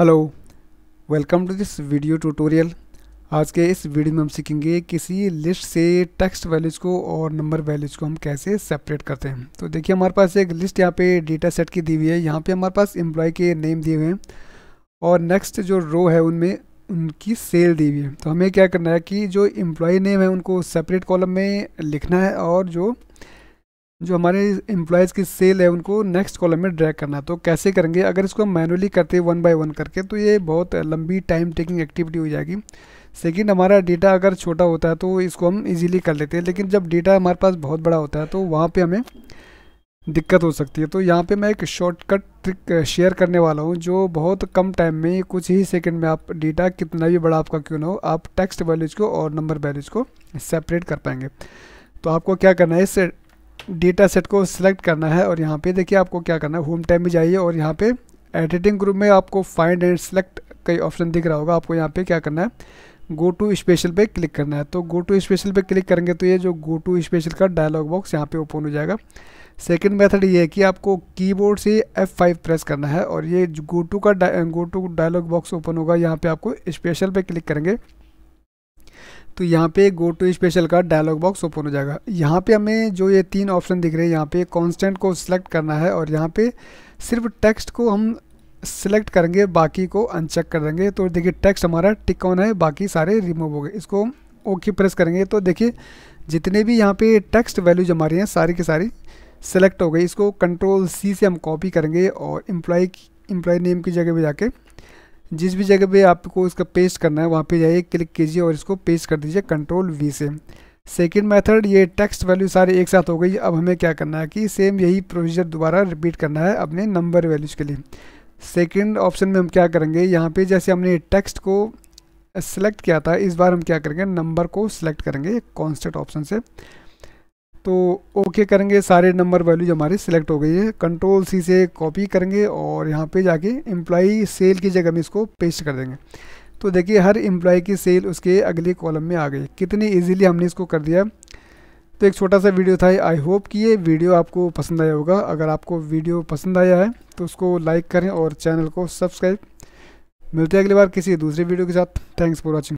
hello welcome to this video tutorial आज के इस वीडियो में हम सीखेंगे किसी लिस्ट से टेक्स्ट वैल्यूज़ को और नंबर वैल्यूज़ को हम कैसे सेपरेट करते हैं तो देखिए हमारे पास एक लिस्ट यहाँ पे डेटा सेट की दी हुई है यहाँ पे हमारे पास एम्प्लॉय के नेम दिए हुए हैं और नेक्स्ट जो रो है उनमें उनकी सेल दी हुई है तो हमें क्या करना है कि जो एम्प्लॉय नेम है उनको सेपरेट कॉलम में लिखना है और जो जो हमारे एम्प्लॉयज़ की सेल है उनको नेक्स्ट कॉलम में ड्रैग करना है तो कैसे करेंगे अगर इसको हम मैनुअली करते हैं वन बाय वन करके तो ये बहुत लंबी टाइम टेकिंग एक्टिविटी हो जाएगी सेकेंड हमारा डेटा अगर छोटा होता है तो इसको हम इजीली कर लेते हैं लेकिन जब डेटा हमारे पास बहुत बड़ा होता है तो वहाँ पर हमें दिक्कत हो सकती है तो यहाँ पर मैं एक शॉर्टकट ट्रिक शेयर करने वाला हूँ जो बहुत कम टाइम में कुछ ही सेकेंड में आप डेटा कितना भी बड़ा आपका क्यों ना हो आप टेक्स्ट वैल्यूज को और नंबर वैल्यूज को सेपरेट कर पाएंगे तो आपको क्या करना है इस डेटा सेट को सिलेक्ट करना है और यहाँ पे देखिए आपको क्या करना है होम टाइम में जाइए और यहाँ पे एडिटिंग ग्रुप में आपको फाइंड एंड सेलेक्ट कई ऑप्शन दिख रहा होगा आपको यहाँ पे क्या करना है गो टू स्पेशल पे क्लिक करना है तो गो टू स्पेशल पे क्लिक करेंगे तो ये जो गो टू स्पेशल का डायलॉग बॉक्स यहाँ पे ओपन हो जाएगा सेकेंड मेथड ये है कि आपको कीबोर्ड से F5 प्रेस करना है और ये गो टू का go to dialog box open होगा यहाँ पे आपको स्पेशल पे क्लिक करेंगे तो यहाँ पे गो टू स्पेशल का डायलॉग बॉक्स ओपन हो जाएगा यहाँ पे हमें जो ये तीन ऑप्शन दिख रहे हैं यहाँ पे कांस्टेंट को सिलेक्ट करना है और यहाँ पे सिर्फ टेक्स्ट को हम सिलेक्ट करेंगे बाकी को अनचेक कर देंगे तो देखिए टेक्स्ट हमारा टिक ऑन है बाकी सारे रिमूव हो गए इसको हम ओके प्रेस करेंगे तो देखिए जितने भी यहाँ पे टेक्स्ट वैल्यूज हमारी हैं सारी की सारी सेलेक्ट हो गई इसको कंट्रोल सी से हम कॉपी करेंगे और एम्प्लॉय एम्प्लॉय नेम की जगह पर जाके जिस भी जगह पे आपको इसका पेस्ट करना है वहाँ पे जाइए क्लिक कीजिए और इसको पेस्ट कर दीजिए कंट्रोल वी से सेकेंड मेथड ये टेक्स्ट वैल्यू सारे एक साथ हो गई अब हमें क्या करना है कि सेम यही प्रोसीजर दोबारा रिपीट करना है अपने नंबर वैल्यूज़ के लिए सेकेंड ऑप्शन में हम क्या करेंगे यहाँ पे जैसे हमने टेक्स्ट को सेलेक्ट किया था इस बार हम क्या करेंगे नंबर को सिलेक्ट करेंगे कॉन्स्टेंट ऑप्शन से तो ओके करेंगे सारे नंबर वैल्यूज हमारी सिलेक्ट हो गई है कंट्रोल सी से कॉपी करेंगे और यहाँ पे जाके एम्प्लॉई सेल की जगह में इसको पेस्ट कर देंगे तो देखिए हर एम्प्लॉय की सेल उसके अगले कॉलम में आ गई कितनी इजीली हमने इसको कर दिया तो एक छोटा सा वीडियो था आई होप कि ये वीडियो आपको पसंद आया होगा अगर आपको वीडियो पसंद आया है तो उसको लाइक करें और चैनल को सब्सक्राइब मिलते हैं अगली बार किसी दूसरे वीडियो के साथ थैंक्स फॉर वॉचिंग